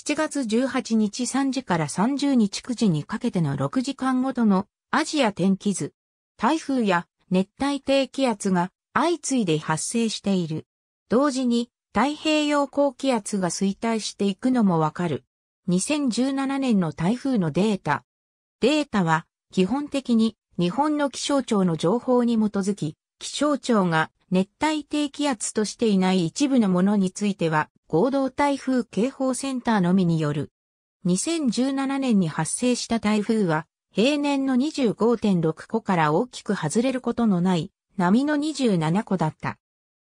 7月18日3時から30日9時にかけての6時間ごとのアジア天気図。台風や熱帯低気圧が相次いで発生している。同時に太平洋高気圧が衰退していくのもわかる。2017年の台風のデータ。データは基本的に日本の気象庁の情報に基づき、気象庁が熱帯低気圧としていない一部のものについては、合同台風警報センターのみによる。2017年に発生した台風は、平年の25.6個から大きく外れることのない、波の27個だった。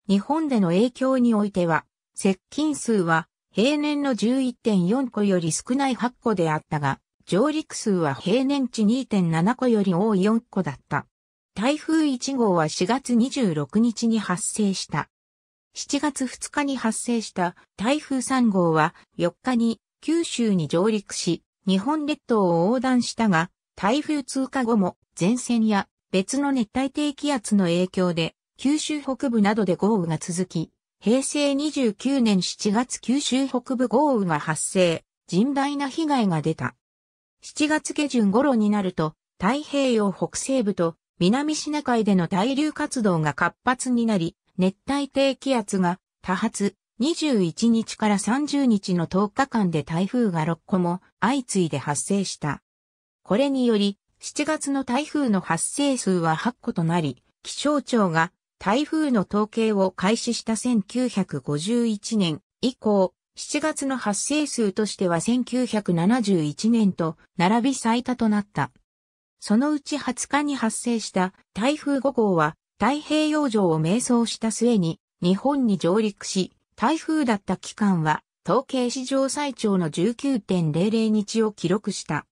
日本での影響においては、接近数は平年の11.4個より少ない8個であったが、上陸数は平年値2.7個より多い4個だった。台風1号は4月26日に発生した。7月2日に発生した台風3号は4日に九州に上陸し、日本列島を横断したが、台風通過後も前線や別の熱帯低気圧の影響で九州北部などで豪雨が続き、平成29年7月九州北部豪雨が発生、甚大な被害が出た。7月下旬頃になると、太平洋北西部と南シナ海での対流活動が活発になり、熱帯低気圧が多発、21日から30日の10日間で台風が6個も相次いで発生した。これにより、7月の台風の発生数は8個となり、気象庁が台風の統計を開始した1951年以降、7月の発生数としては1971年と並び最多となった。そのうち20日に発生した台風5号は太平洋上を迷走した末に日本に上陸し、台風だった期間は統計史上最長の19.00日を記録した。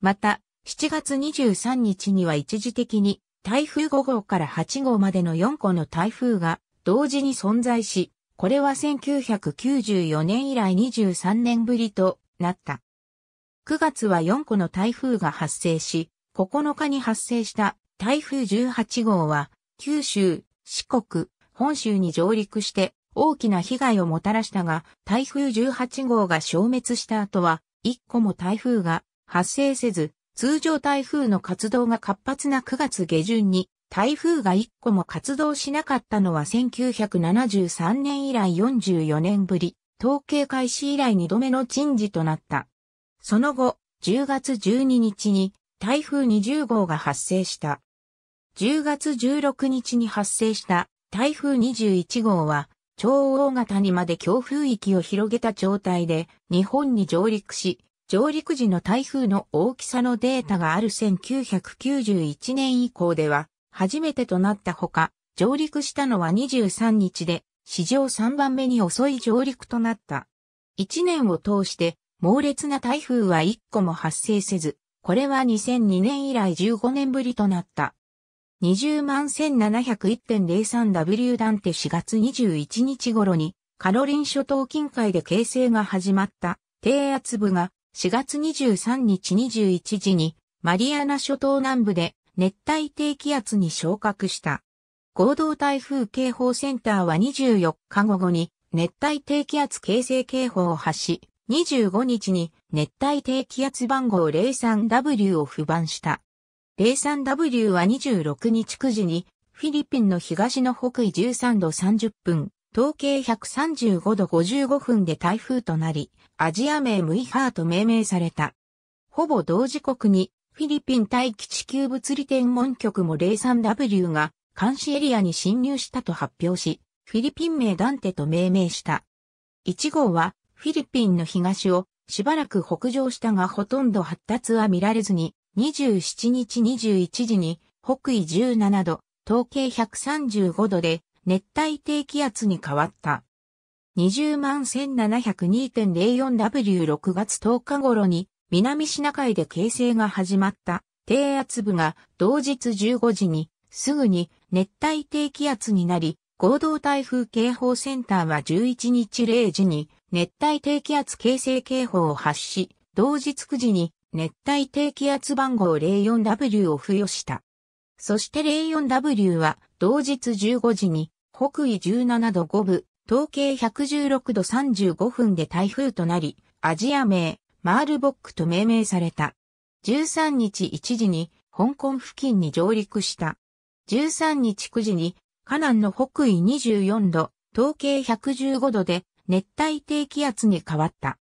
また、7月23日には一時的に台風5号から8号までの4個の台風が同時に存在し、これは1994年以来23年ぶりとなった。9月は4個の台風が発生し、9日に発生した台風18号は、九州、四国、本州に上陸して大きな被害をもたらしたが、台風18号が消滅した後は、一個も台風が発生せず、通常台風の活動が活発な9月下旬に、台風が一個も活動しなかったのは1973年以来44年ぶり、統計開始以来2度目の珍事となった。その後、10月12日に台風20号が発生した。10月16日に発生した台風21号は、超大型にまで強風域を広げた状態で日本に上陸し、上陸時の台風の大きさのデータがある1991年以降では初めてとなったほか、上陸したのは23日で史上3番目に遅い上陸となった。1年を通して猛烈な台風は1個も発生せず、これは2002年以来15年ぶりとなった。20万 1701.03W 団て4月21日頃に、カロリン諸島近海で形成が始まった低圧部が4月23日21時にマリアナ諸島南部で熱帯低気圧に昇格した。合同台風警報センターは24日午後に熱帯低気圧形成警報を発し、25日に熱帯低気圧番号 03W を不番した。03W は26日9時に、フィリピンの東の北緯13度30分、統計135度55分で台風となり、アジア名ムイハーと命名された。ほぼ同時刻に、フィリピン大気地球物理天文局も 03W が監視エリアに侵入したと発表し、フィリピン名ダンテと命名した。1号は、フィリピンの東をしばらく北上したがほとんど発達は見られずに、27日21時に北緯17度、統計135度で熱帯低気圧に変わった。20万 1702.04W6 月10日頃に南シナ海で形成が始まった低圧部が同日15時にすぐに熱帯低気圧になり合同台風警報センターは11日0時に熱帯低気圧形成警報を発し、同日9時に熱帯低気圧番号 04W を付与した。そして 04W は同日15時に北緯17度5分、統計116度35分で台風となり、アジア名、マールボックと命名された。13日1時に香港付近に上陸した。13日9時に、カナンの北緯24度、統計115度で熱帯低気圧に変わった。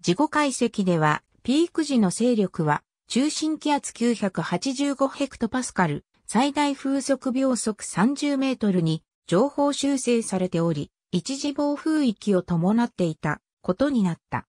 事故解析では、ピーク時の勢力は、中心気圧985ヘクトパスカル、最大風速秒速30メートルに情報修正されており、一時暴風域を伴っていたことになった。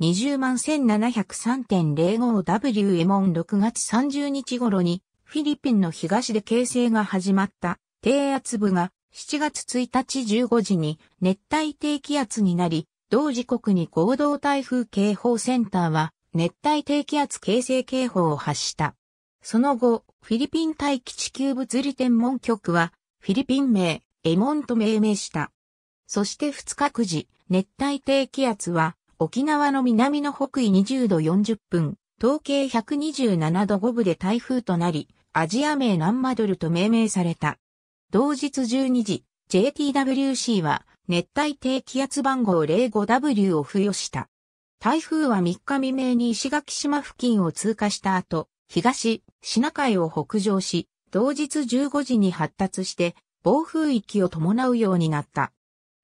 201,703.05W エモン6月30日頃にフィリピンの東で形成が始まった低圧部が7月1日15時に熱帯低気圧になり、同時刻に合同台風警報センターは熱帯低気圧形成警報を発した。その後、フィリピン大気地球物理天文局は、フィリピン名、エモンと命名した。そして2日9時、熱帯低気圧は、沖縄の南の北緯20度40分、統計127度5分で台風となり、アジア名ナンマドルと命名された。同日12時、JTWC は熱帯低気圧番号 05W を付与した。台風は3日未明に石垣島付近を通過した後、東、シナ海を北上し、同日15時に発達して、暴風域を伴うようになった。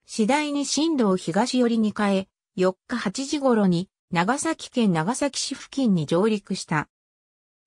次第に進路を東寄りに変え、4日8時頃に長崎県長崎市付近に上陸した。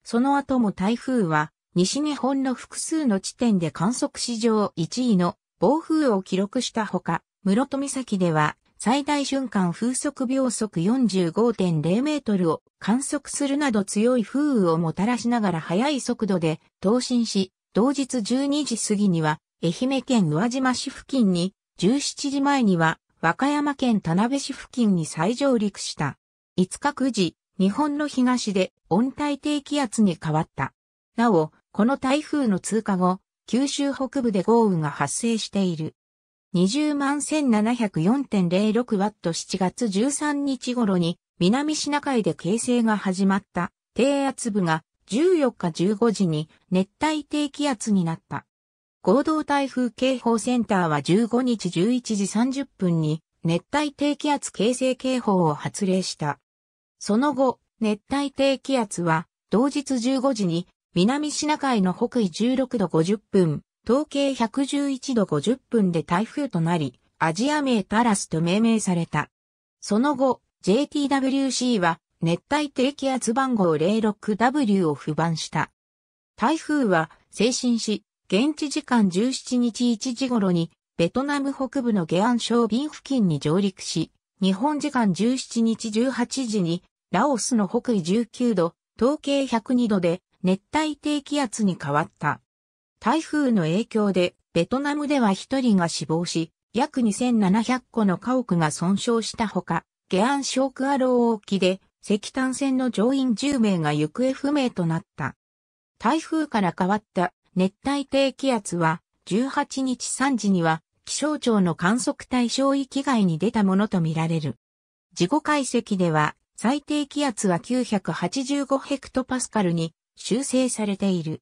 その後も台風は西日本の複数の地点で観測史上1位の暴風を記録したほか、室戸岬では最大瞬間風速秒速45.0メートルを観測するなど強い風雨をもたらしながら速い速度で投進し、同日12時過ぎには愛媛県宇和島市付近に、17時前には和歌山県田辺市付近に再上陸した。5日9時、日本の東で温帯低気圧に変わった。なお、この台風の通過後、九州北部で豪雨が発生している。20万1704.06ワット7月13日頃に南シナ海で形成が始まった低圧部が14日15時に熱帯低気圧になった。合同台風警報センターは15日11時30分に熱帯低気圧形成警報を発令した。その後、熱帯低気圧は同日15時に南シナ海の北緯16度50分、統計111度50分で台風となり、アジア名タラスと命名された。その後、JTWC は熱帯低気圧番号 06W を不番した。台風は精神し、現地時間17日1時頃に、ベトナム北部のゲアン省便付近に上陸し、日本時間17日18時に、ラオスの北緯19度、統計102度で、熱帯低気圧に変わった。台風の影響でベトナムでは1人が死亡し、約2700個の家屋が損傷したほか、ゲアンショークアロー沖で石炭船の乗員10名が行方不明となった。台風から変わった熱帯低気圧は18日3時には気象庁の観測対象域外に出たものとみられる。事故解析では最低気圧は985ヘクトパスカルに修正されている。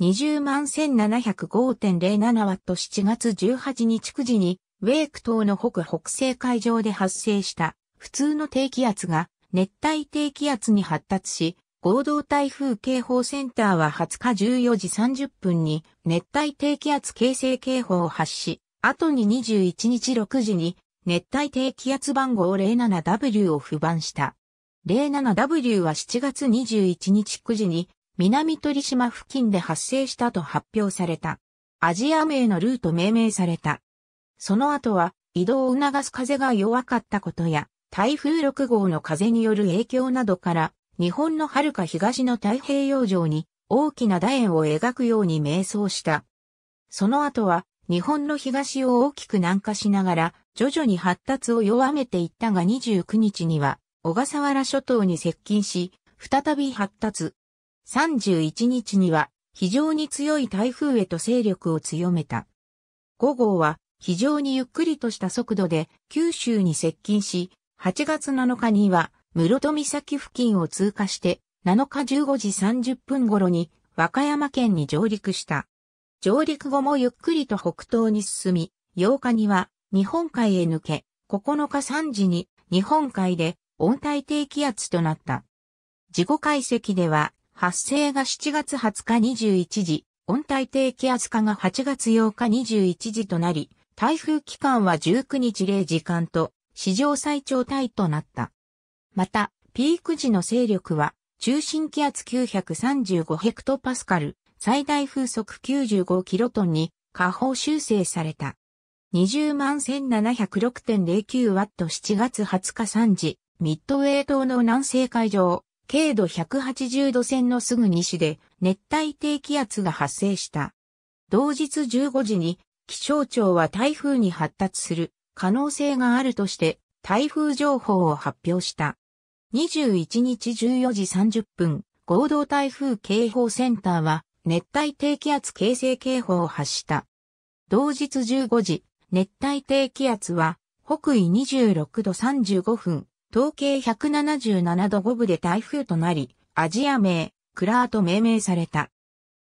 20万1 7 0 5 0 7ト7月18日9時に、ウェーク島の北北西海上で発生した普通の低気圧が熱帯低気圧に発達し、合同台風警報センターは20日14時30分に熱帯低気圧形成警報を発し、後に21日6時に熱帯低気圧番号 07W を不番した。07W は7月21日9時に南鳥島付近で発生したと発表された。アジア名のルート命名された。その後は移動を促す風が弱かったことや台風6号の風による影響などから日本の遥か東の太平洋上に大きな楕円を描くように迷走した。その後は日本の東を大きく南下しながら徐々に発達を弱めていったが29日には小笠原諸島に接近し、再び発達。31日には非常に強い台風へと勢力を強めた。5号は非常にゆっくりとした速度で九州に接近し、8月7日には室戸岬付近を通過して7日15時30分頃に和歌山県に上陸した。上陸後もゆっくりと北東に進み、8日には日本海へ抜け、9日3時に日本海で温帯低気圧となった。自己解析では、発生が7月20日21時、温帯低気圧化が8月8日21時となり、台風期間は19日0時間と、史上最長帯となった。また、ピーク時の勢力は、中心気圧935ヘクトパスカル、最大風速95キロトンに下方修正された。20万1 7 0 6 0 9ト7月20日3時、ミッドウェー島の南西海上、経度180度線のすぐ西で熱帯低気圧が発生した。同日15時に気象庁は台風に発達する可能性があるとして台風情報を発表した。21日14時30分、合同台風警報センターは熱帯低気圧形成警報を発した。同日15時、熱帯低気圧は北緯26度35分、統計177度5部で台風となり、アジア名、クラーと命名された。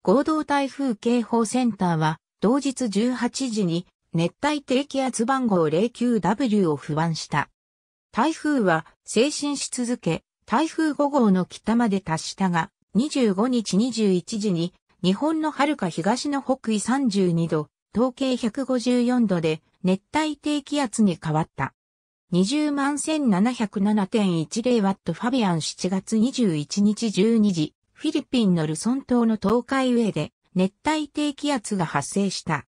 合同台風警報センターは、同日18時に熱帯低気圧番号 09W を不安した。台風は精神し続け、台風5号の北まで達したが、25日21時に日本の遥か東の北緯32度、統計154度で熱帯低気圧に変わった。20万1 7 0 7 1 0トファビアン7月21日12時、フィリピンのルソン島の東海上で熱帯低気圧が発生した。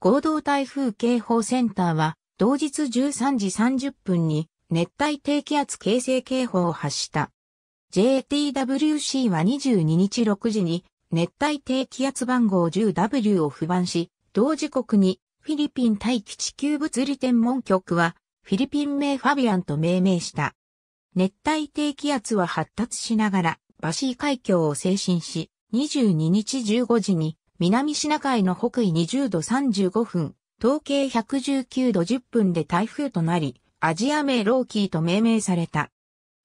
合同台風警報センターは同日13時30分に熱帯低気圧形成警報を発した。JTWC は22日6時に熱帯低気圧番号 10W を不番し、同時刻にフィリピン大気地球物理天文局はフィリピン名ファビアンと命名した。熱帯低気圧は発達しながら、バシー海峡を精進し、22日15時に、南シナ海の北緯20度35分、統計119度10分で台風となり、アジア名ローキーと命名された。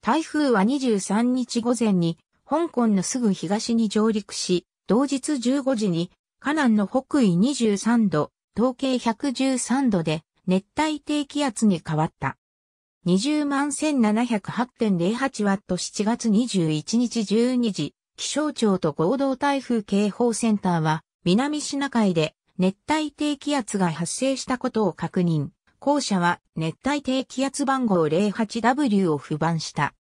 台風は23日午前に、香港のすぐ東に上陸し、同日15時に、カナンの北緯23度、統計113度で熱帯低気圧に変わった。20万 1708.08W7 月21日12時、気象庁と合同台風警報センターは、南シナ海で熱帯低気圧が発生したことを確認。後者は熱帯低気圧番号 08W を不番した。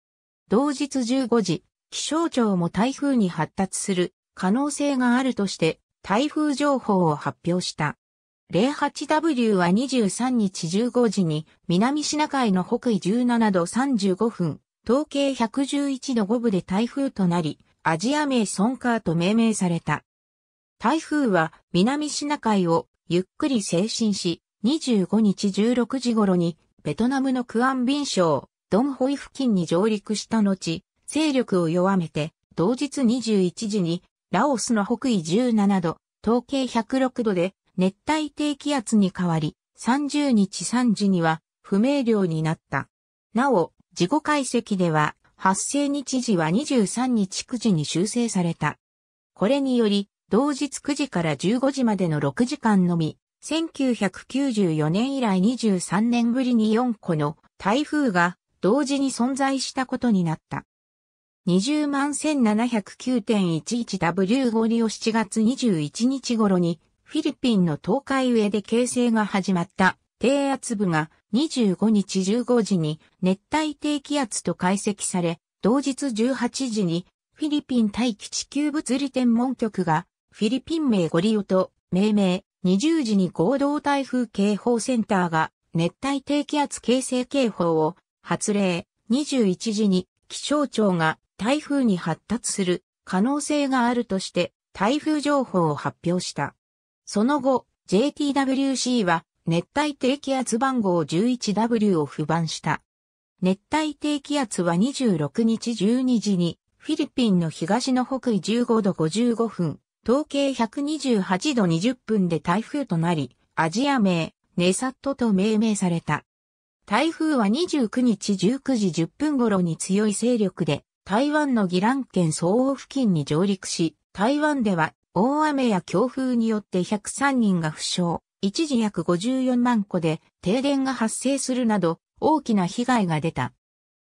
同日15時、気象庁も台風に発達する可能性があるとして台風情報を発表した。08W は23日15時に南シナ海の北緯17度35分、統計111度5分で台風となり、アジア名ソンカーと命名された。台風は南シナ海をゆっくり精神し、25日16時頃にベトナムのクアンビン省、ドンホイ付近に上陸した後、勢力を弱めて、同日21時にラオスの北緯17度、統計106度で熱帯低気圧に変わり、30日3時には不明瞭になった。なお、自己解析では、発生日時は23日9時に修正された。これにより、同日9時から15時までの6時間のみ、1994年以来23年ぶりに4個の台風が同時に存在したことになった。20万 1709.11W 号利を7月21日頃にフィリピンの東海上で形成が始まった低圧部が25日15時に熱帯低気圧と解析され、同日18時にフィリピン大気地球物理天文局がフィリピン名ゴリオと命名、20時に合同台風警報センターが熱帯低気圧形成警報を発令、21時に気象庁が台風に発達する可能性があるとして台風情報を発表した。その後、JTWC は熱帯低気圧番号 11W を不番した。熱帯低気圧は26日12時にフィリピンの東の北緯15度55分、統計128度20分で台風となり、アジア名、ネサットと命名された。台風は29日19時10分頃に強い勢力で、台湾のギラン県総央付近に上陸し、台湾では大雨や強風によって103人が負傷、一時約54万戸で停電が発生するなど大きな被害が出た。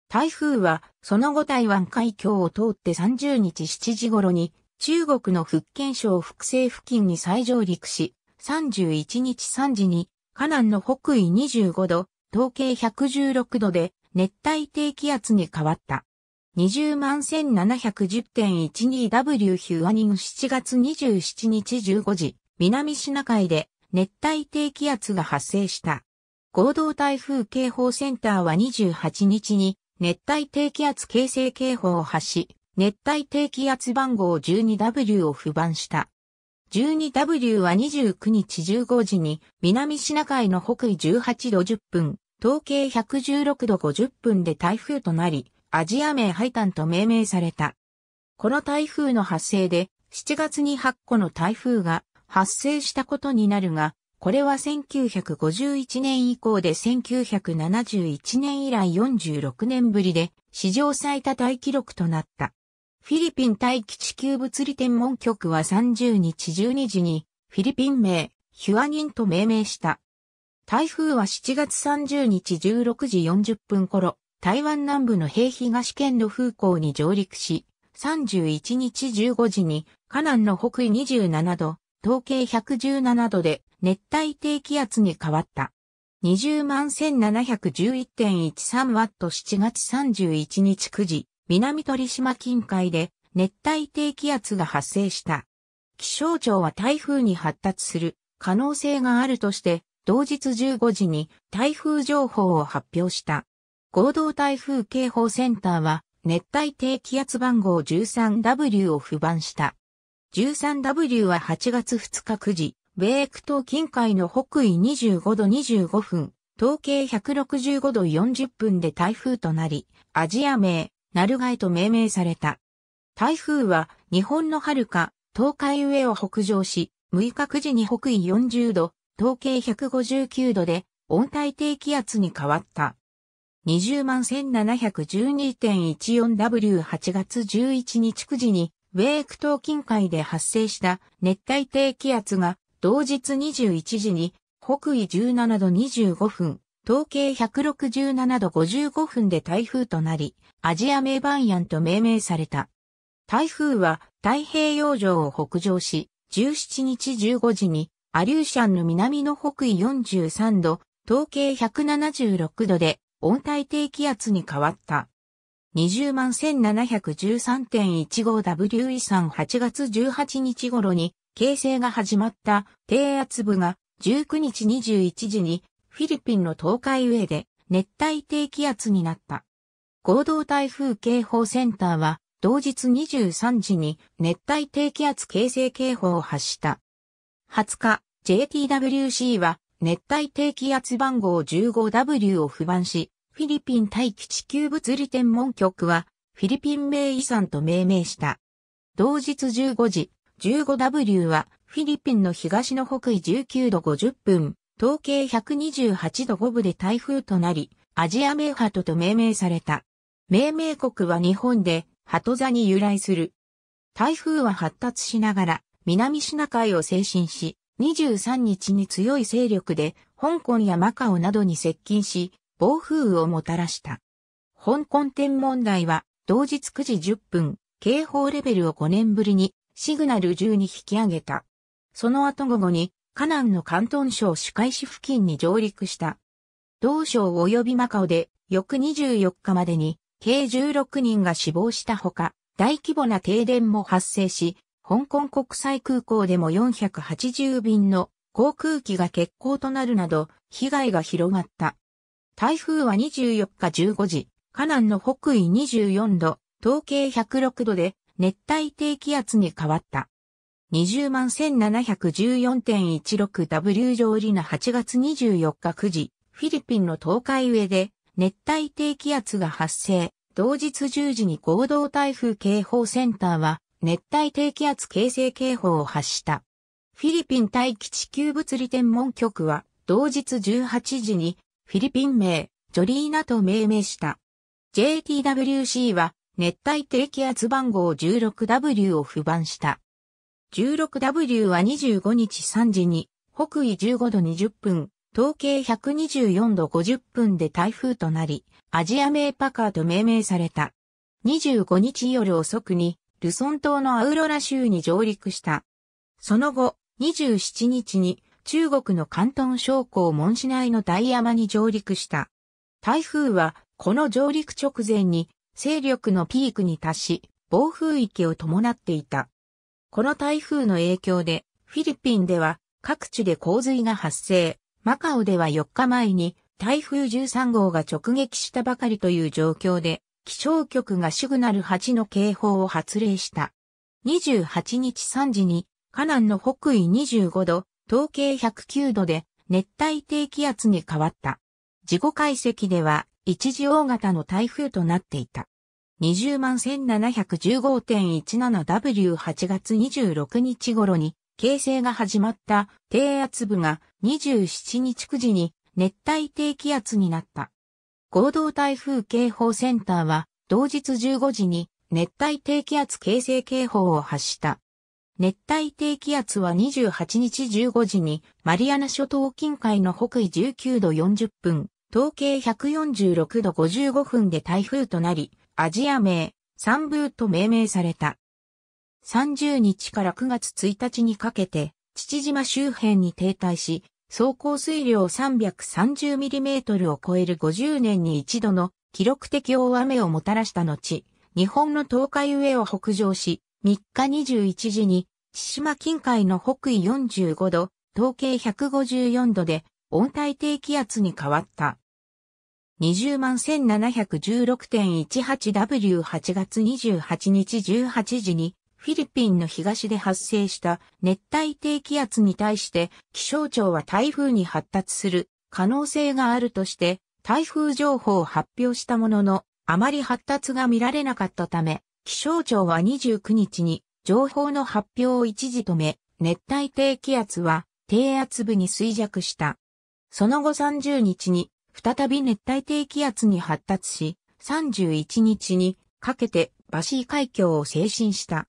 台風はその後台湾海峡を通って30日7時頃に中国の福建省北西付近に再上陸し、31日3時に、河南の北緯25度、東経116度で熱帯低気圧に変わった。20万 1710.12W ヒュアニン7月27日15時、南シナ海で熱帯低気圧が発生した。合同台風警報センターは28日に熱帯低気圧形成警報を発し、熱帯低気圧番号 12W を不番した。12W は29日15時に南シナ海の北緯18度10分、東経116度50分で台風となり、アジア名ハイタンと命名された。この台風の発生で、7月に8個の台風が発生したことになるが、これは1951年以降で1971年以来46年ぶりで、史上最多大記録となった。フィリピン大気地球物理天文局は30日12時に、フィリピン名、ヒュアニンと命名した。台風は7月30日16時40分頃、台湾南部の平東県の風港に上陸し、31日15時に、河南の北緯27度、東経117度で熱帯低気圧に変わった。20万1711.13ワット7月31日9時、南鳥島近海で熱帯低気圧が発生した。気象庁は台風に発達する可能性があるとして、同日15時に台風情報を発表した。合同台風警報センターは熱帯低気圧番号 13W を不番した。13W は8月2日9時、米区東近海の北緯25度25分、統計165度40分で台風となり、アジア名、ナルガイと命名された。台風は日本の遥か東海上を北上し、6日9時に北緯40度、統計159度で温帯低気圧に変わった。20万 1712.14W8 月11日9時に、ウェーク島近海で発生した熱帯低気圧が、同日21時に、北緯17度25分、統計167度55分で台風となり、アジア名番ンヤンと命名された。台風は太平洋上を北上し、17日15時にアリューシャンの南の北緯43度、統計176度で温帯低気圧に変わった。20万 1713.15W 遺産8月18日頃に形成が始まった低圧部が19日21時にフィリピンの東海上で熱帯低気圧になった。合同台風警報センターは同日23時に熱帯低気圧形成警報を発した。20日、JTWC は熱帯低気圧番号 15W を不満し、フィリピン大気地球物理天文局は、フィリピン名遺産と命名した。同日15時、15W は、フィリピンの東の北緯19度50分、統計128度5分で台風となり、アジア名ハトと命名された。命名国は日本で、ト座に由来する。台風は発達しながら、南シナ海を精神し、23日に強い勢力で香港やマカオなどに接近し、暴風雨をもたらした。香港天文台は同日9時10分、警報レベルを5年ぶりにシグナル10に引き上げた。その後午後に、河南の広東省主海市付近に上陸した。同省及びマカオで翌24日までに計16人が死亡したほか、大規模な停電も発生し、香港国際空港でも480便の航空機が欠航となるなど、被害が広がった。台風は24日15時、河南の北緯24度、東経106度で熱帯低気圧に変わった。20万 1714.16W 上りの8月24日9時、フィリピンの東海上で熱帯低気圧が発生。同日10時に合同台風警報センターは熱帯低気圧形成警報を発した。フィリピン大気地球物理天文局は、同日18時に、フィリピン名、ジョリーナと命名した。JTWC は、熱帯低気圧番号 16W を不番した。16W は25日3時に、北緯15度20分、統計124度50分で台風となり、アジア名パカーと命名された。25日夜遅くに、ルソン島のアウロラ州に上陸した。その後、27日に中国の関東商工門市内の大山に上陸した。台風は、この上陸直前に勢力のピークに達し、暴風域を伴っていた。この台風の影響で、フィリピンでは各地で洪水が発生、マカオでは4日前に台風13号が直撃したばかりという状況で、気象局がシグナル8の警報を発令した。28日3時に、河南の北緯25度、東経109度で熱帯低気圧に変わった。事故解析では一時大型の台風となっていた。20万 1715.17W8 月26日頃に形成が始まった低圧部が27日9時に熱帯低気圧になった。合同台風警報センターは、同日15時に熱帯低気圧形成警報を発した。熱帯低気圧は28日15時にマリアナ諸島近海の北緯19度40分、統計146度55分で台風となり、アジア名、サンブーと命名された。30日から9月1日にかけて、父島周辺に停滞し、総降水量 330mm を超える50年に一度の記録的大雨をもたらした後、日本の東海上を北上し、3日21時に、千島近海の北緯45度、東経154度で、温帯低気圧に変わった。20万 1716.18W8 月28日18時にフィリピンの東で発生した熱帯低気圧に対して気象庁は台風に発達する可能性があるとして台風情報を発表したもののあまり発達が見られなかったため気象庁は29日に情報の発表を一時止め熱帯低気圧は低圧部に衰弱した。その後30日に再び熱帯低気圧に発達し31日にかけてバシー海峡を精神した。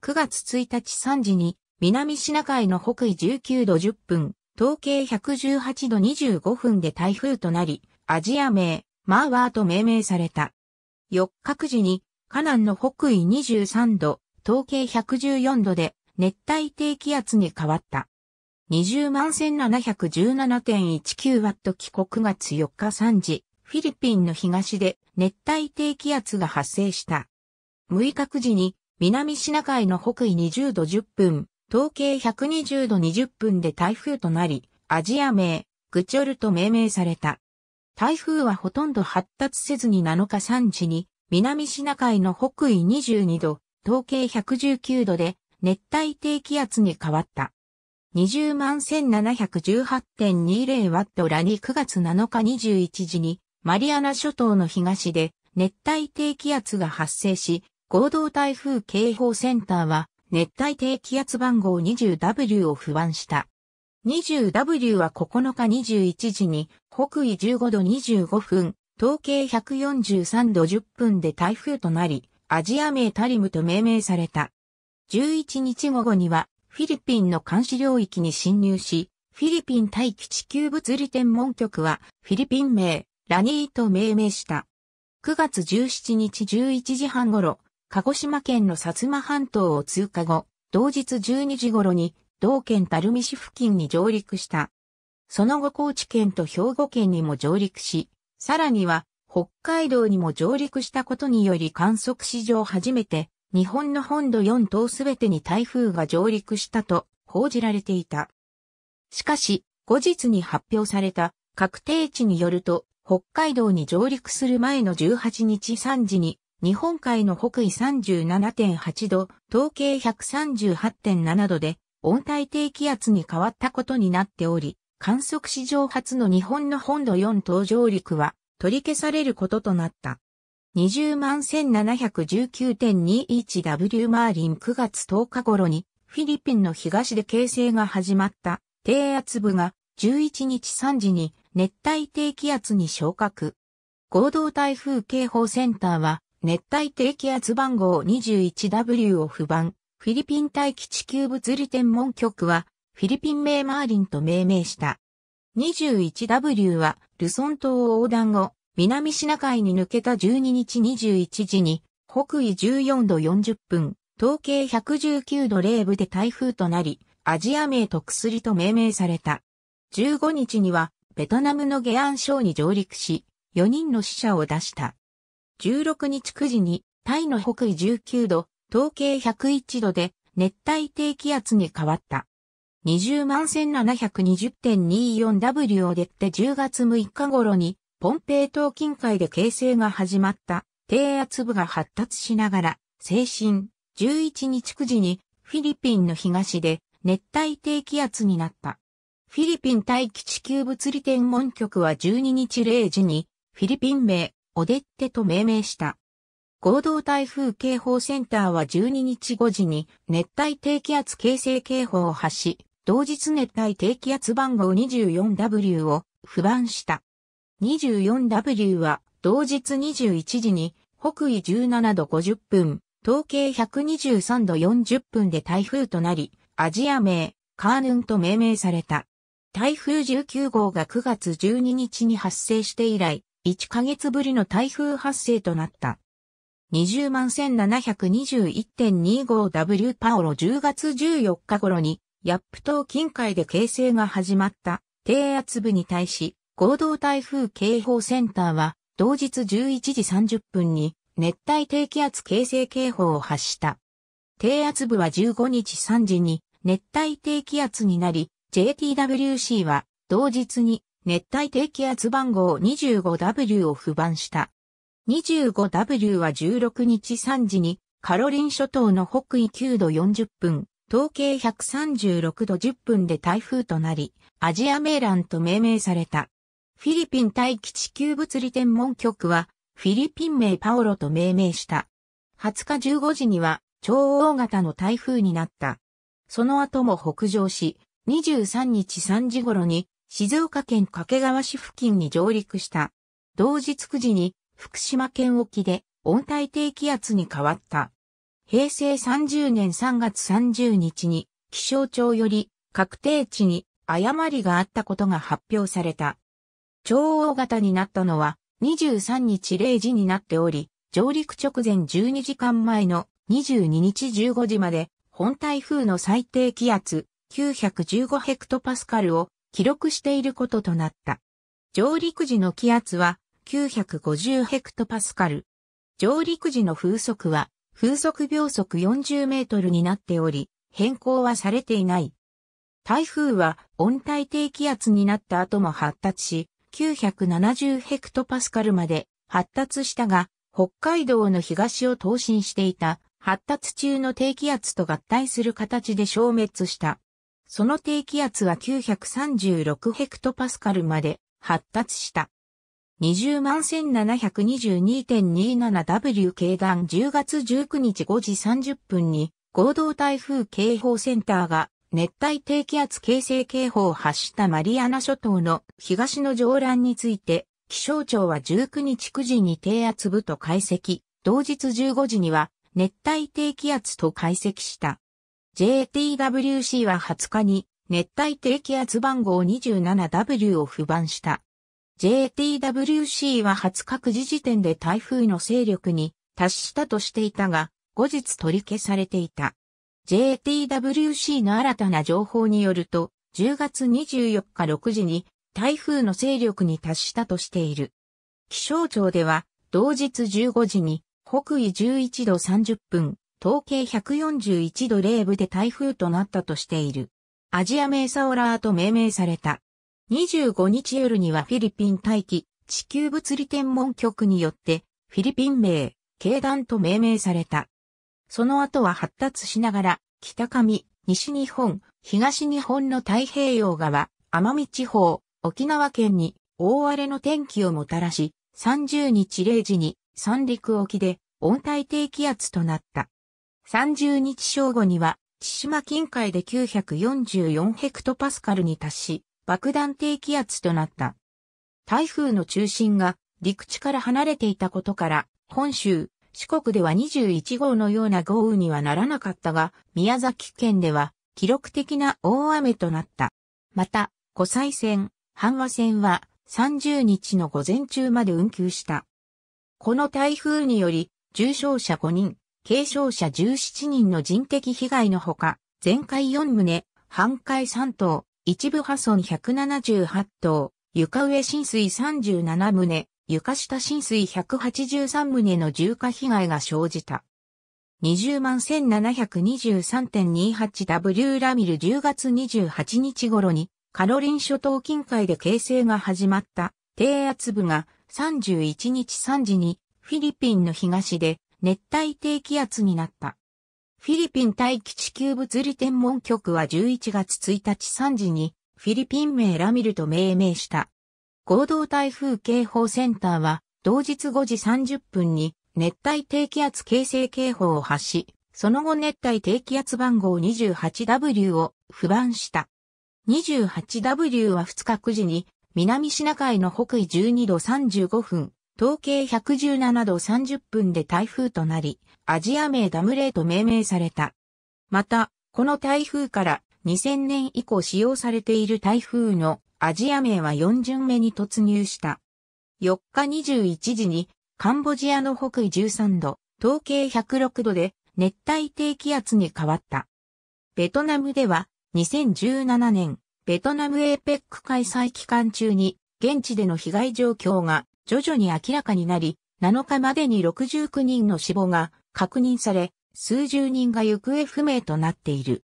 9月1日3時に、南シナ海の北緯19度10分、統計118度25分で台風となり、アジア名、マーワーと命名された。4日時に、カナンの北緯23度、統計114度で、熱帯低気圧に変わった。20万1 7 1 7 1 9ト帰国月4日3時、フィリピンの東で熱帯低気圧が発生した。6日9時に南シナ海の北緯20度10分、統計120度20分で台風となり、アジア名、グチョルと命名された。台風はほとんど発達せずに7日3時に、南シナ海の北緯22度、統計119度で熱帯低気圧に変わった。20万1718.20ワットラに9月7日21時にマリアナ諸島の東で熱帯低気圧が発生し、合同台風警報センターは熱帯低気圧番号 20W を不安した。20W は9日21時に北緯15度25分、統計143度10分で台風となり、アジア名タリムと命名された。11日午後にはフィリピンの監視領域に侵入し、フィリピン大気地球物理天文局はフィリピン名ラニーと命名した。9月17日11時半頃、鹿児島県の薩摩半島を通過後、同日12時頃に同県垂水市付近に上陸した。その後高知県と兵庫県にも上陸し、さらには北海道にも上陸したことにより観測史上初めて日本の本土4島すべてに台風が上陸したと報じられていた。しかし、後日に発表された確定値によると、北海道に上陸する前の18日3時に日本海の北緯37.8度、東経138.7度で、温帯低気圧に変わったことになっており、観測史上初の日本の本土4島上陸は取り消されることとなった。2 0万1 7 1 9 2 1 w マーリン9月10日頃にフィリピンの東で形成が始まった低圧部が11日3時に熱帯低気圧に昇格。合同台風警報センターは熱帯低気圧番号 21W を不番、フィリピン大気地球物理天文局は、フィリピン名マーリンと命名した。21W は、ルソン島を横断後、南シナ海に抜けた12日21時に、北緯14度40分、統計119度0部で台風となり、アジア名と薬と命名された。15日には、ベトナムのゲアン省に上陸し、4人の死者を出した。16日9時にタイの北緯19度、統計101度で熱帯低気圧に変わった。20万 1720.24W を出て10月6日頃にポンペイ島近海で形成が始まった低圧部が発達しながら、西進11日9時にフィリピンの東で熱帯低気圧になった。フィリピン大気地球物理天文局は12日0時にフィリピン名オデッテと命名した。合同台風警報センターは12日5時に熱帯低気圧形成警報を発し、同日熱帯低気圧番号 24W を不番した。24W は同日21時に北緯17度50分、統計123度40分で台風となり、アジア名、カーヌンと命名された。台風19号が9月12日に発生して以来、1ヶ月ぶりの台風発生となった。20万 1721.25W パオロ10月14日頃に、ヤップ島近海で形成が始まった低圧部に対し、合同台風警報センターは、同日11時30分に熱帯低気圧形成警報を発した。低圧部は15日3時に熱帯低気圧になり、JTWC は同日に熱帯低気圧番号 25W を不番した。25W は16日3時にカロリン諸島の北緯9度40分、東経136度10分で台風となり、アジア名ンと命名された。フィリピン大気地球物理天文局は、フィリピン名パオロと命名した。20日15時には、超大型の台風になった。その後も北上し、23日3時頃に静岡県掛川市付近に上陸した。同日9時に福島県沖で温帯低気圧に変わった。平成30年3月30日に気象庁より確定値に誤りがあったことが発表された。超大型になったのは23日0時になっており、上陸直前12時間前の22日15時まで本台風の最低気圧915ヘクトパスカルを記録していることとなった。上陸時の気圧は950ヘクトパスカル。上陸時の風速は風速秒速40メートルになっており、変更はされていない。台風は温帯低気圧になった後も発達し、970ヘクトパスカルまで発達したが、北海道の東を東進していた発達中の低気圧と合体する形で消滅した。その低気圧は936ヘクトパスカルまで発達した。20万 1722.27W 経団10月19日5時30分に合同台風警報センターが熱帯低気圧形成警報を発したマリアナ諸島の東の上乱について気象庁は19日9時に低圧部と解析、同日15時には熱帯低気圧と解析した。JTWC は20日に熱帯低気圧番号 27W を不番した。JTWC は20 9時時点で台風の勢力に達したとしていたが、後日取り消されていた。JTWC の新たな情報によると、10月24日6時に台風の勢力に達したとしている。気象庁では、同日15時に北緯11度30分、統計141度0部で台風となったとしている。アジア名サオラーと命名された。25日夜にはフィリピン大気地球物理天文局によってフィリピン名、経団と命名された。その後は発達しながら北上、西日本、東日本の太平洋側、奄美地方、沖縄県に大荒れの天気をもたらし、30日0時に三陸沖で温帯低気圧となった。30日正午には、千島近海で944ヘクトパスカルに達し、爆弾低気圧となった。台風の中心が陸地から離れていたことから、本州、四国では21号のような豪雨にはならなかったが、宮崎県では記録的な大雨となった。また、湖西線、阪和線は30日の午前中まで運休した。この台風により、重症者5人、軽傷者17人の人的被害のほか、全壊4棟、半壊3棟、一部破損178棟、床上浸水37棟、床下浸水183棟の重火被害が生じた。201,723.28W 万ラミル10月28日頃に、カロリン諸島近海で形成が始まった低圧部が31日3時にフィリピンの東で熱帯低気圧になった。フィリピン大気地球物理天文局は11月1日3時にフィリピン名ラミルと命名した。合同台風警報センターは同日5時30分に熱帯低気圧形成警報を発し、その後熱帯低気圧番号 28W を不番した。28W は2日9時に南シナ海の北緯12度35分、統計117度30分で台風となり、アジア名ダムレイと命名された。また、この台風から2000年以降使用されている台風のアジア名は4巡目に突入した。4日21時にカンボジアの北緯13度、統計106度で熱帯低気圧に変わった。ベトナムでは2017年ベトナムエーペック開催期間中に現地での被害状況が徐々に明らかになり、7日までに69人の死亡が確認され、数十人が行方不明となっている。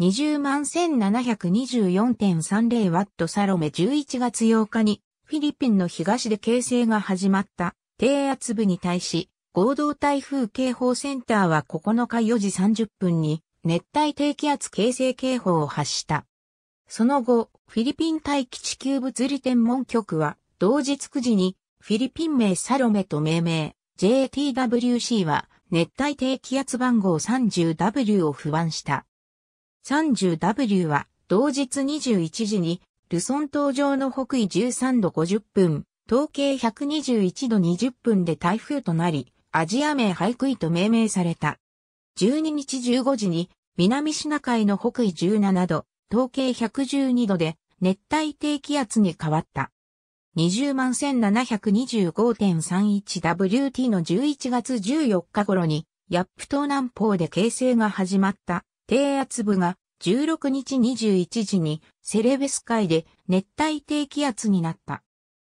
201,724.30ワットサロメ11月8日にフィリピンの東で形成が始まった低圧部に対し合同台風警報センターは9日4時30分に熱帯低気圧形成警報を発した。その後、フィリピン大気地球物理天文局は同日9時にフィリピン名サロメと命名、JTWC は熱帯低気圧番号 30W を不安した。30W は同日21時にルソン島上の北緯13度50分、統計121度20分で台風となり、アジア名ハイクイと命名された。12日15時に南シナ海の北緯17度、統計112度で熱帯低気圧に変わった。20万 1725.31WT の11月14日頃に、ヤップ島南方で形成が始まった低圧部が16日21時にセレベス海で熱帯低気圧になった。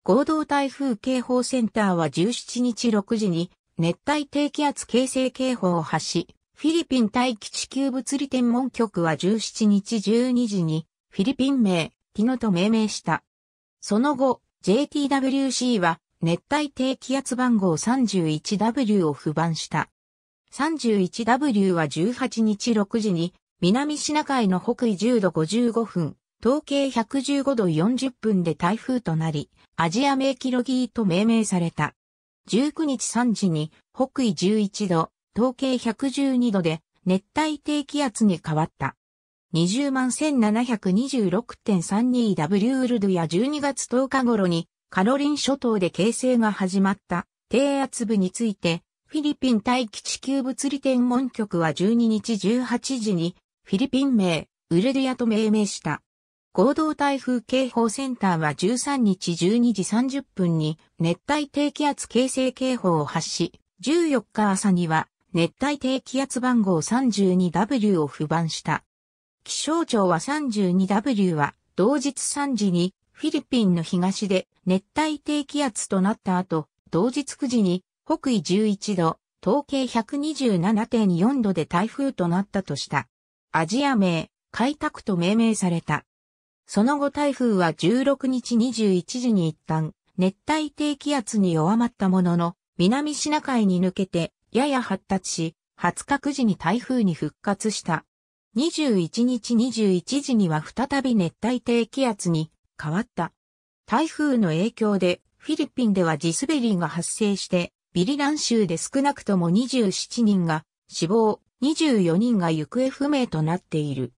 合同台風警報センターは17日6時に熱帯低気圧形成警報を発し、フィリピン大気地球物理天文局は17日12時にフィリピン名、ティノと命名した。その後、JTWC は熱帯低気圧番号 31W を不番した。31W は18日6時に南シナ海の北緯10度55分、統計115度40分で台風となり、アジア名キロギーと命名された。19日3時に北緯11度、統計112度で熱帯低気圧に変わった。20万 1726.32W ルドや12月10日頃にカロリン諸島で形成が始まった低圧部について、フィリピン大気地球物理天文局は12日18時にフィリピン名、ウルドィアと命名した。合同台風警報センターは13日12時30分に熱帯低気圧形成警報を発し、14日朝には熱帯低気圧番号 32W を不番した。気象庁は 32W は同日3時にフィリピンの東で熱帯低気圧となった後、同日9時に北緯11度、統計127.4度で台風となったとした。アジア名、開拓と命名された。その後台風は16日21時に一旦熱帯低気圧に弱まったものの南シナ海に抜けてやや発達し20日9時に台風に復活した。21日21時には再び熱帯低気圧に変わった。台風の影響でフィリピンでは地滑りが発生して、ビリラン州で少なくとも27人が死亡、24人が行方不明となっている。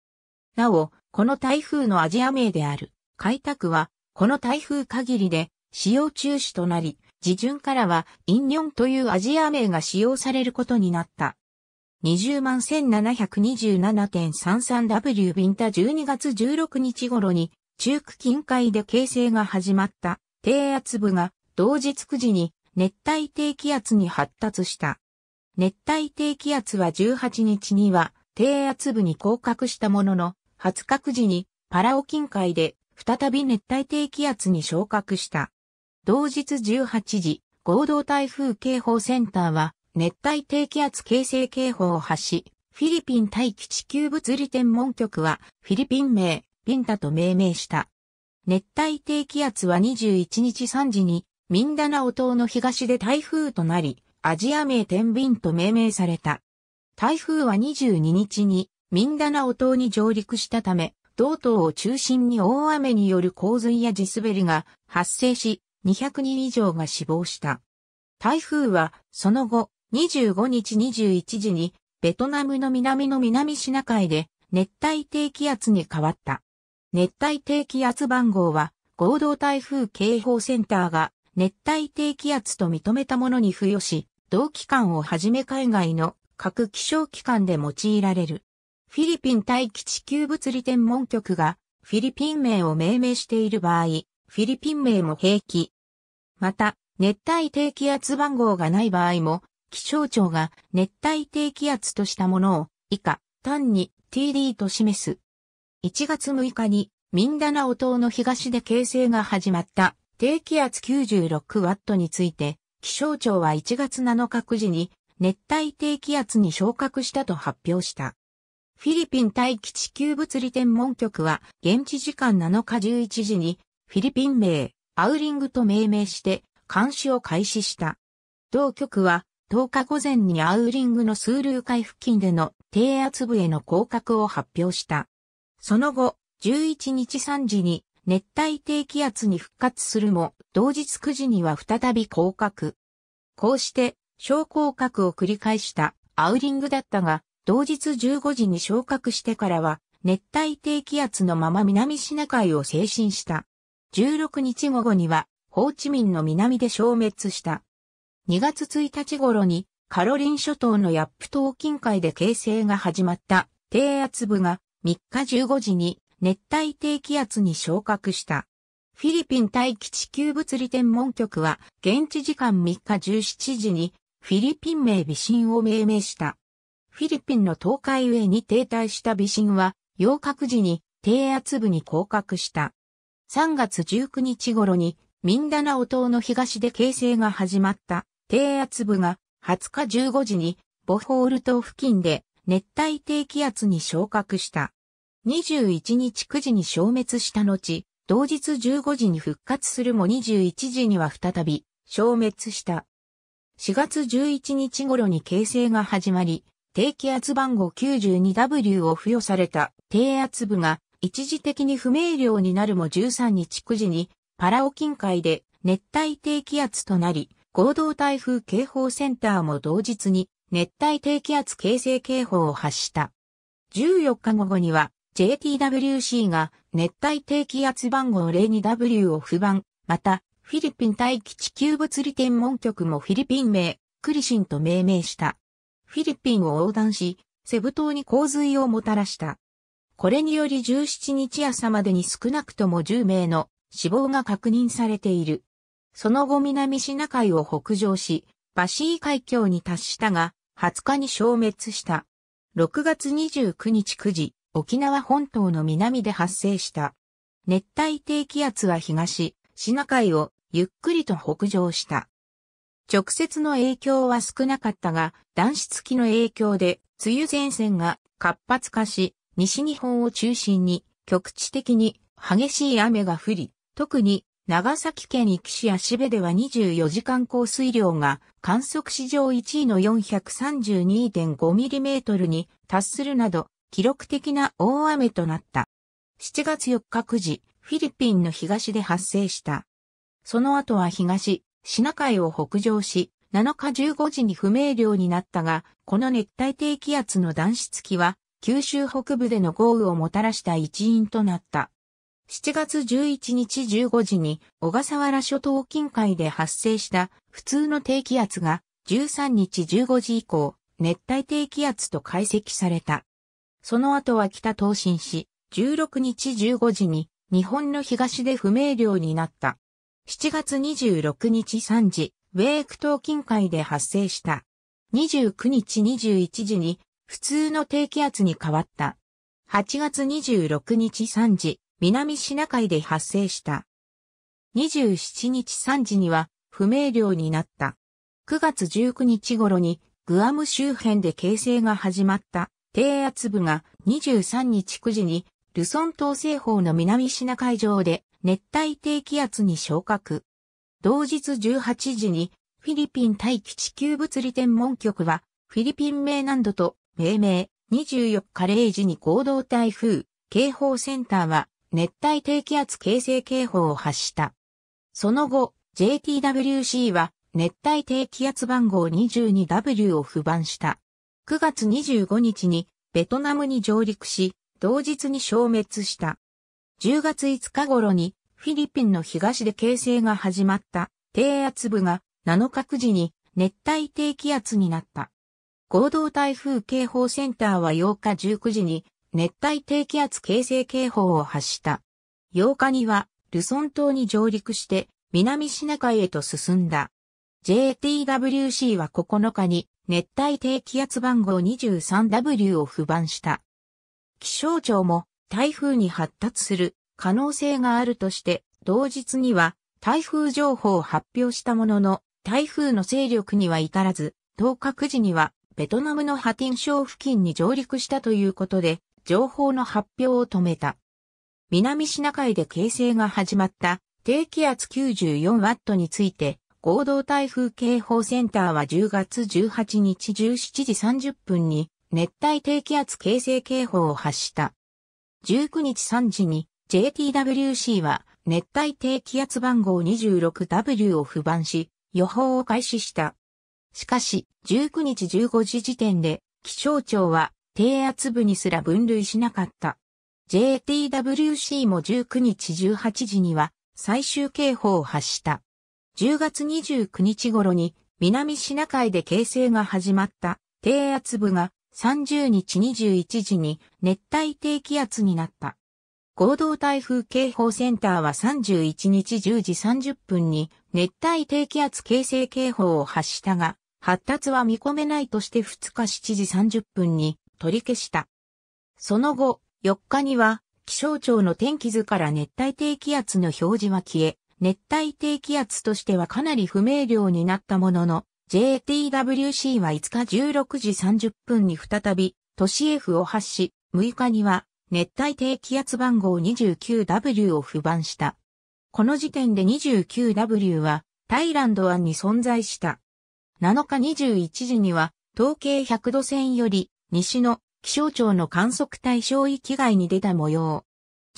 なお、この台風のアジア名である、開拓は、この台風限りで使用中止となり、自順からは、インニョンというアジア名が使用されることになった。20万 1727.33W ビンタ12月16日頃に中区近海で形成が始まった低圧部が同日9時に熱帯低気圧に発達した。熱帯低気圧は18日には低圧部に降格したものの20日9時にパラオ近海で再び熱帯低気圧に昇格した。同日18時合同台風警報センターは熱帯低気圧形成警報を発し、フィリピン大気地球物理天文局はフィリピン名、ピンタと命名した。熱帯低気圧は21日3時にミンダナオ島の東で台風となり、アジア名天秤と命名された。台風は22日にミンダナオ島に上陸したため、同島を中心に大雨による洪水や地滑りが発生し、200人以上が死亡した。台風はその後、25日21時にベトナムの南の南シナ海で熱帯低気圧に変わった。熱帯低気圧番号は合同台風警報センターが熱帯低気圧と認めたものに付与し、同期間をはじめ海外の各気象機関で用いられる。フィリピン大気地球物理天文局がフィリピン名を命名している場合、フィリピン名も平気。また、熱帯低気圧番号がない場合も、気象庁が熱帯低気圧としたものを以下単に TD と示す。1月6日にミンダナオ島の東で形成が始まった低気圧96ワットについて気象庁は1月7日時に熱帯低気圧に昇格したと発表した。フィリピン大気地球物理天文局は現地時間7日11時にフィリピン名アウリングと命名して監視を開始した。同局は10日午前にアウリングの数流海付近での低圧部への降格を発表した。その後、11日3時に熱帯低気圧に復活するも、同日9時には再び降格。こうして、小降格を繰り返したアウリングだったが、同日15時に昇格してからは、熱帯低気圧のまま南シナ海を精進した。16日午後には、ホーチミンの南で消滅した。2月1日頃にカロリン諸島のヤップ島近海で形成が始まった低圧部が3日15時に熱帯低気圧に昇格した。フィリピン大気地球物理天文局は現地時間3日17時にフィリピン名微震を命名した。フィリピンの東海上に停滞した微震は洋角時に低圧部に降格した。3月19日頃にミンダナオ島の東で形成が始まった低圧部が20日15時にボホール島付近で熱帯低気圧に昇格した。21日9時に消滅した後、同日15時に復活するも21時には再び消滅した。4月11日頃に形成が始まり、低気圧番号 92W を付与された低圧部が一時的に不明瞭になるも13日9時にパラオ近海で熱帯低気圧となり、合同台風警報センターも同日に熱帯低気圧形成警報を発した。14日午後には JTWC が熱帯低気圧番号 02W を不番、またフィリピン大気地球物理天文局もフィリピン名、クリシンと命名した。フィリピンを横断し、セブ島に洪水をもたらした。これにより17日朝までに少なくとも10名の死亡が確認されている。その後南シナ海を北上し、バシー海峡に達したが、20日に消滅した。6月29日9時、沖縄本島の南で発生した。熱帯低気圧は東、シナ海をゆっくりと北上した。直接の影響は少なかったが、暖湿気の影響で、梅雨前線が活発化し、西日本を中心に局地的に激しい雨が降り、特に長崎県壱岐市芦部では24時間降水量が観測史上1位の4 3 2 5トルに達するなど記録的な大雨となった。7月4日9時、フィリピンの東で発生した。その後は東、シナ海を北上し、7日15時に不明瞭になったが、この熱帯低気圧の暖湿機は、九州北部での豪雨をもたらした一因となった。7月11日15時に小笠原諸島近海で発生した普通の低気圧が13日15時以降熱帯低気圧と解析された。その後は北東進し16日15時に日本の東で不明瞭になった。7月26日3時、ウェーク島近海で発生した。29日21時に普通の低気圧に変わった。8月26日3時、南シナ海で発生した。27日3時には不明瞭になった。9月19日頃にグアム周辺で形成が始まった低圧部が23日9時にルソン島西方の南シナ海上で熱帯低気圧に昇格。同日18時にフィリピン大気地球物理天文局はフィリピン名難度と命名24日0時に合同台風警報センターは熱帯低気圧形成警報を発した。その後、JTWC は熱帯低気圧番号 22W を不番した。9月25日にベトナムに上陸し、同日に消滅した。10月5日頃にフィリピンの東で形成が始まった低圧部が7日9時に熱帯低気圧になった。合同台風警報センターは8日19時に熱帯低気圧形成警報を発した。8日には、ルソン島に上陸して、南シナ海へと進んだ。JTWC は9日に、熱帯低気圧番号 23W を不番した。気象庁も、台風に発達する可能性があるとして、同日には、台風情報を発表したものの、台風の勢力には至らず、10日9時には、ベトナムのハティン省付近に上陸したということで、情報の発表を止めた。南シナ海で形成が始まった低気圧94ワットについて、合同台風警報センターは10月18日17時30分に熱帯低気圧形成警報を発した。19日3時に JTWC は熱帯低気圧番号 26W を不番し予報を開始した。しかし19日15時時点で気象庁は低圧部にすら分類しなかった。JTWC も19日18時には最終警報を発した。10月29日頃に南シナ海で形成が始まった低圧部が30日21時に熱帯低気圧になった。合同台風警報センターは31日10時30分に熱帯低気圧形成警報を発したが、発達は見込めないとして2日7時30分に取り消した。その後、4日には、気象庁の天気図から熱帯低気圧の表示は消え、熱帯低気圧としてはかなり不明瞭になったものの、JTWC は5日16時30分に再び都市 F を発し、6日には熱帯低気圧番号 29W を不番した。この時点で 29W はタイランド湾に存在した。7日21時には統計100度線より西の気象庁の観測対象域外に出た模様。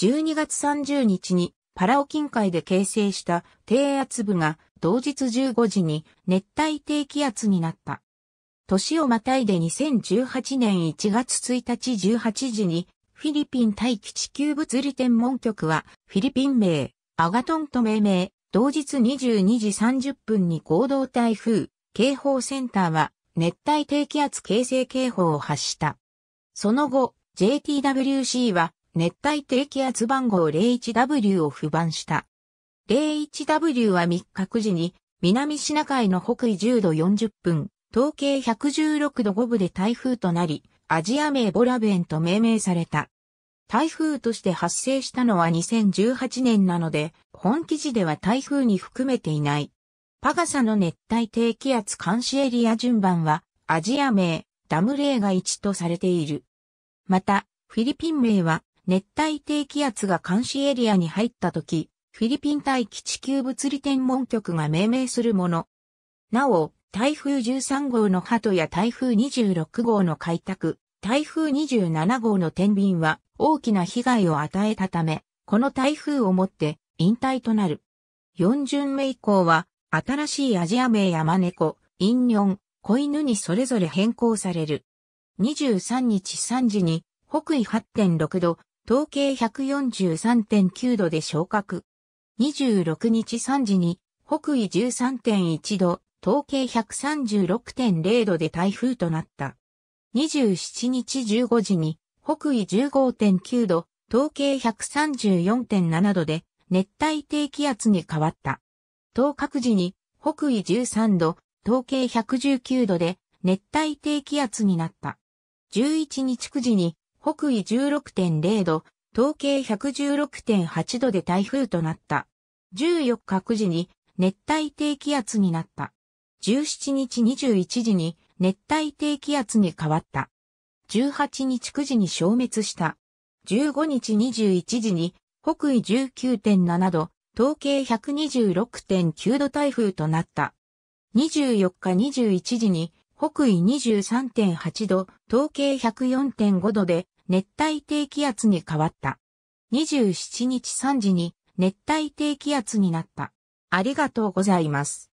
12月30日にパラオ近海で形成した低圧部が同日15時に熱帯低気圧になった。年をまたいで2018年1月1日18時にフィリピン大気地球物理天文局はフィリピン名、アガトンと命名、同日22時30分に合同台風警報センターは熱帯低気圧形成警報を発した。その後、JTWC は熱帯低気圧番号 01W を不番した。01W は3日く時に南シナ海の北緯10度40分、統計116度5分で台風となり、アジア名ボラベンと命名された。台風として発生したのは2018年なので、本記事では台風に含めていない。パガサの熱帯低気圧監視エリア順番は、アジア名、ダム例が1とされている。また、フィリピン名は、熱帯低気圧が監視エリアに入った時、フィリピン大気地球物理天文局が命名するもの。なお、台風13号の鳩や台風26号の開拓、台風27号の天秤は大きな被害を与えたため、この台風をもって引退となる。4巡目以降は新しいアジア名山猫、陰コ、インニョン、子犬にそれぞれ変更される。23日3時に北緯8.6度、統計143.9度で昇格。26日3時に北緯13.1度、統計136.0度で台風となった。27日15時に北緯15.9度、統計134.7度で熱帯低気圧に変わった。東各時に北緯13度、東経119度で熱帯低気圧になった。11日9時に北緯16.0度、東経116.8度で台風となった。14日9時に熱帯低気圧になった。17日21時に熱帯低気圧に変わった。18日9時に消滅した。15日21時に北緯19.7度、統計126.9度台風となった。24日21時に北緯23.8度、統計104.5度で熱帯低気圧に変わった。27日3時に熱帯低気圧になった。ありがとうございます。